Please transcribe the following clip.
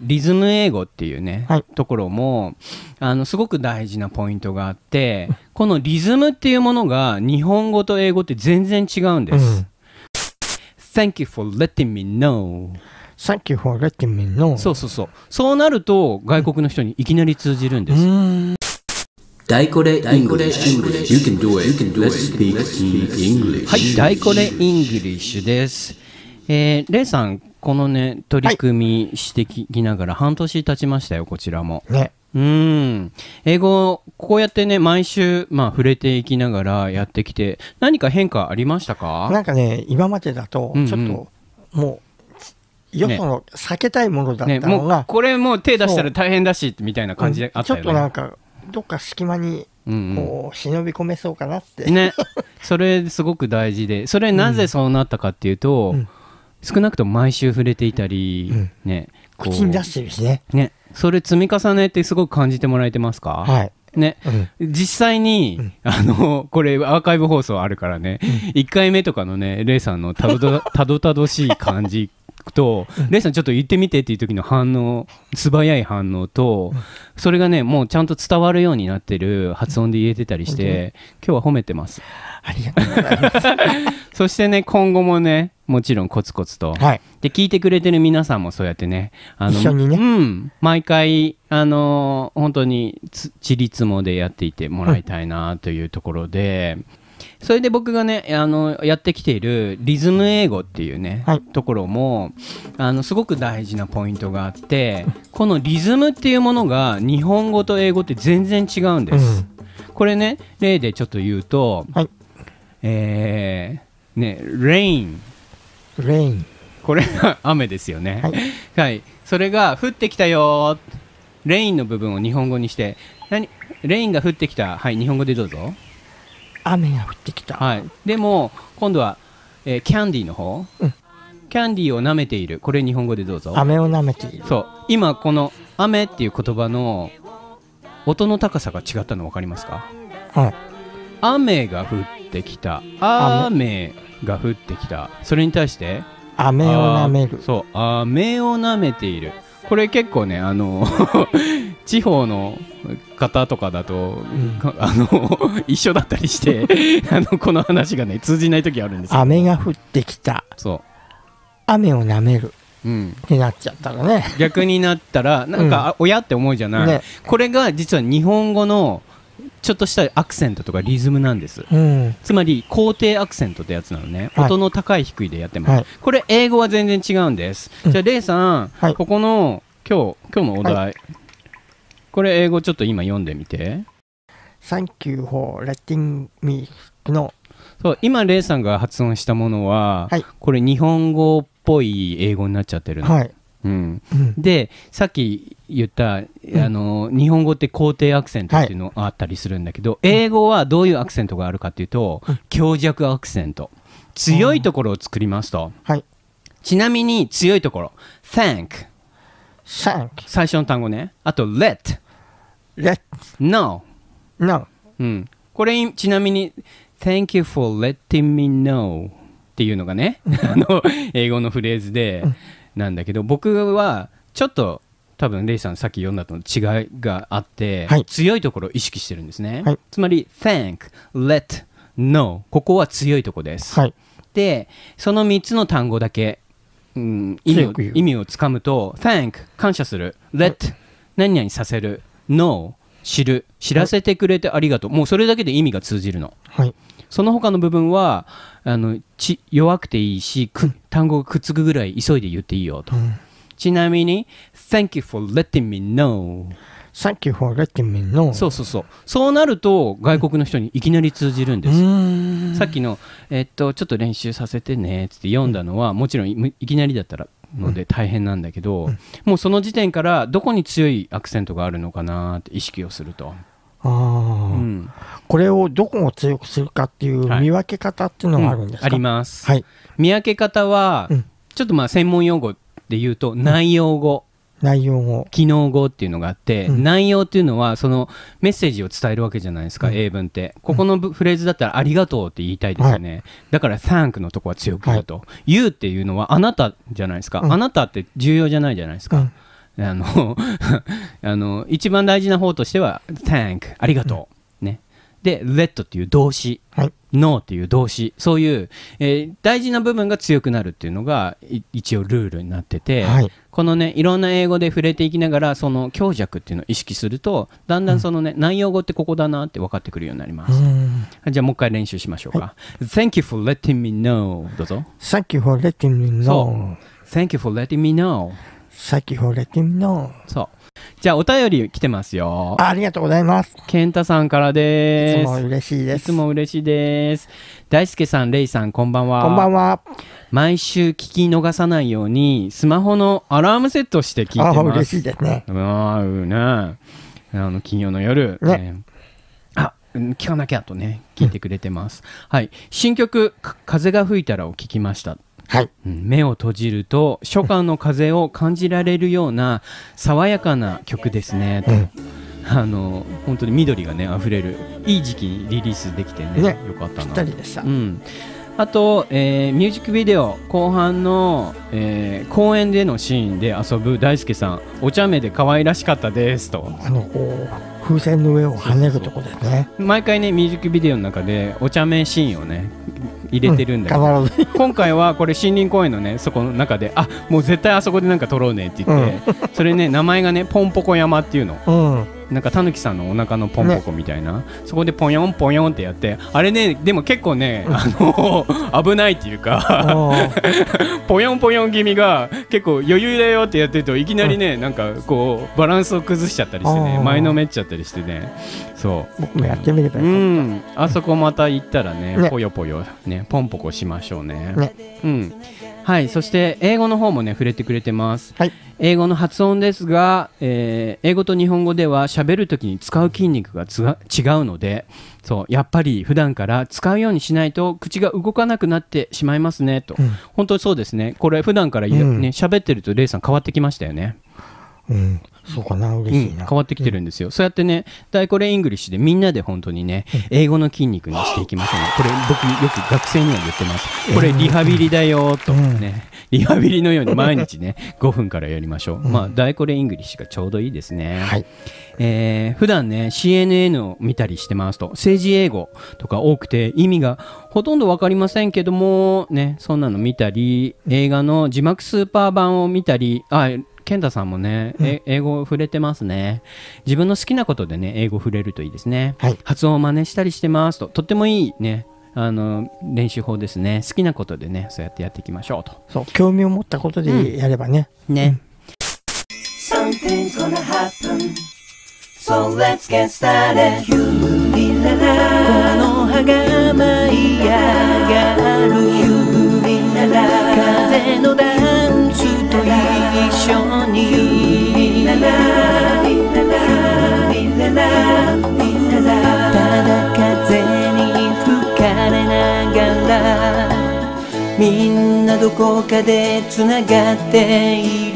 リズム英語っていうね、はい、ところもあのすごく大事なポイントがあってこのリズムっていうものが日本語と英語って全然違うんです。うん、Thank you for letting me know. Thank you for letting me know. そうそうそう。そうなると外国の人にいきなり通じるんです。大これイングリッシュ。You can do it. You can do it. Let's speak English. はい、大これイングリッシュです。えー、レイさん、このね取り組みしてき,、ながら半年経ちましたよこちらも。ねうん英語こうやってね毎週、まあ、触れていきながらやってきて何か変化ありましたかなんかね今までだとちょっと、もうよその避けたいものだったのが、ねね、これもう手出したら大変だしみたいな感じであったよ、ねちょっとなんかどっか隙間にこう忍び込めそうかなって、ねそれすごく大事でそれなぜそうなったかっていうと、うんうん少なくとも毎週触れていたり、うん、ね口に出してるしねねそれ積み重ねってすごく感じてもらえてますかはいね、うん、実際に、うん、あのこれアーカイブ放送あるからね、うん、1回目とかのねレイさんのたどたどたどしい感じくと、レイさんちょっと言ってみてっていう時の反応素早い反応と、それがねもうちゃんと伝わるようになってる発音で言えてたりして、今日は褒めてますありがとうございます そしてね今後もねもちろんコツコツと、はい、で聞いてくれてる皆さんもそうやってねあの、ね、うん、毎回あの本当にちりつもでやっていてもらいたいなというところで、うんそれで僕がねあのやってきているリズム英語っていうね、はい、ところもあのすごく大事なポイントがあってこのリズムっていうものが日本語と英語って全然違うんです。うん、これね例でちょっと言うと、はい、えー、ねレイン。レイン。これが 雨ですよね。はい、はい。それが降ってきたよレインの部分を日本語にして、何レインが降ってきた。はい、日本語でどうぞ。雨が降ってきた、はい、でも今度は、えー、キャンディーの方、うん、キャンディーを舐めているこれ日本語でどうぞ飴を舐めているそう今この「雨」っていう言葉の音の高さが違ったの分かりますか、はい、雨が降ってきた雨が降ってきたそれに対して飴を舐めるそう飴を舐めているこれ結構ねあの地方の方とかだと、うん、あの 一緒だったりして あのこの話がね通じない時あるんです雨が降ってきたそう雨をなめるうん、なっちゃったらね逆になったらなんか親って思うじゃない、うんね、これが実は日本語のちょっとしたアクセントとかリズムなんです、うん、つまり肯定アクセントってやつなのね、はい、音の高い低いでやってます、はい、これ英語は全然違うんです、うん、じゃあレイさん、はい、ここの今日今日のお題、これ英語ちょっと今読んでみて。Thank you for letting me know. そう今、レイさんが発音したものは、はい、これ日本語っぽい英語になっちゃってるの。はいうん、でさっき言った、あの、日本語って肯定アクセントっていうのあったりするんだけど、はい、英語はどういうアクセントがあるかっていうと、うん、強弱アクセント強いところを作りますと、はい、ちなみに強いところ「thank」Thank. 最初の単語ね。あと、let。Let. No. No. うん。これ、ちなみに、Thank you for letting me know っていうのがね、あの、英語のフレーズで、なんだけど、僕は、ちょっと、多分レイさんさっき読んだとの違いがあって、はい強いところを意識してるんですね、はいつまり thank, let, know ここは強いとこです、はい。でその3つの単語だけ意味を意味をつかむと thank 感謝する let 何々させる know 知る知らせてくれてありがとう、もうそれだけで意味が通じるの、はい、その他の部分はあのち弱くていいし単語がくっつくぐらい急いで言っていいよと、うん、ちなみに thank you for letting me know さっきほら君のそうそうそうそうなると外国の人にいきなり通じるんですさっきの、えっと「ちょっと練習させてね」って読んだのはもちろんいきなりだったらので大変なんだけど、うん、もうその時点からどこに強いアクセントがあるのかなって意識をすると。あうん、これをどこを強くするかっていう見分け方っていうのがあるんですか、はいうん、あります、はい、見分け方は、ちょっとまあ専門用語で言うと内容語、内容語機能語っていうのがあって、うん、内容っていうのはそのメッセージを伝えるわけじゃないですか、うん、英文ってここの、フレーズだったら「ありがとう」って言いたいですよね、はい、だから「thank」のとこは強く言うと「言、は、う、い」っていうのはあなたじゃないですか、あなたって重要じゃないじゃないですか、あの あの一番大事な方としては「thank」ありがとう、で、let っていう動詞、no っていう動詞、そういう、えー、大事な部分が強くなるっていうのが一応ルールになってて、はい、このね、いろんな英語で触れていきながら、その強弱っていうのを意識すると、だんだんそのね、うん、内容語ってここだなって分かってくるようになります。じゃあもう一回練習しましょうか。はい、Thank you for letting me know. どうぞ。Thank you for letting me know. Thank you for letting me know. さっき惚れてみのそうじゃあお便り来てますよありがとうございます健太さんからですいつも嬉しいですいつも嬉しいです大輔さんレイさんこんばんはこんばんは毎週聞き逃さないようにスマホのアラームセットして聞いてますあ嬉しいですねあうねあの金曜の夜ね、ね聞かなきゃとね聞いてくれてます、はい新曲「風が吹いたら」を聞きましたはい、目を閉じると初夏の風を感じられるような爽やかな曲ですね、うん、あの本当に緑がね溢れるいい時期にリリースできてね、ね、よかったなぴったりでした、うん、あと、えー、ミュージックビデオ後半の、えー、公園でのシーンで遊ぶ大輔さんお茶目で可愛らしかったですとあのこう風船の上を跳ねるとこでね毎回ねミュージックビデオの中でお茶目シーンをね入れてるんだけど、うん、今回はこれ森林公園のねそこの中であもう絶対あそこでなんか撮ろうねって言って、うん、それね名前がねポンポコ山っていうの。うんなんかたぬきさんのお腹のポンポコみたいな、ね、そこでポヨンポヨンってやってあれねでも結構ね、あの危ないっていうか ポヨンポヨン気味が結構余裕だよってやってるといきなりね、なんかこうバランスを崩しちゃったりしてね前のめっちゃったりしてねそう僕もやってみればいい、うん、あそこまた行ったらねねぽよぽよねポンポコしましょうねねうんはい、そして英語の方もね触れてくれてます、はい、英語の発音ですが、えー、英語と日本語では喋る時に使う筋肉が違うのでそうやっぱり普段から使うようにしないと口が動かなくなってしまいますねと、うん、本当にそうですねこれ普段からね、うん、喋ってるとレイさん変わってきましたよねうん、そうかな、嬉しいな、うん、変わってきてるんですよ、うん、そうやってね、大コレイングリッシュでみんなで本当にね、英語の筋肉にしていきましょう、ね、これ、僕、よく学生には言ってます、これ、リハビリだよと、ね、リハビリのように毎日ね、5 分からやりましょう、まあ、大コレイングリッシュがちょうどいいですね。はいえー、普段ね CNN を見たりしてますと政治英語とか多くて意味がほとんど分かりませんけどもねそんなの見たり映画の字幕スーパー版を見たりあ健太さんもね、うん、英語触れてますね。自分の好きなことでね、英語触れるといいですね。はい、発音を真似したりしてますと、とってもいいね。あの練習法ですね好きなことでねそうやってやっていきましょうとそう興味を持ったことでやればね、うん、ね、So let's get started ゆりららの葉が舞い上がるゆりらら風の所にただ風に吹かれながらみんなどこかでつながっている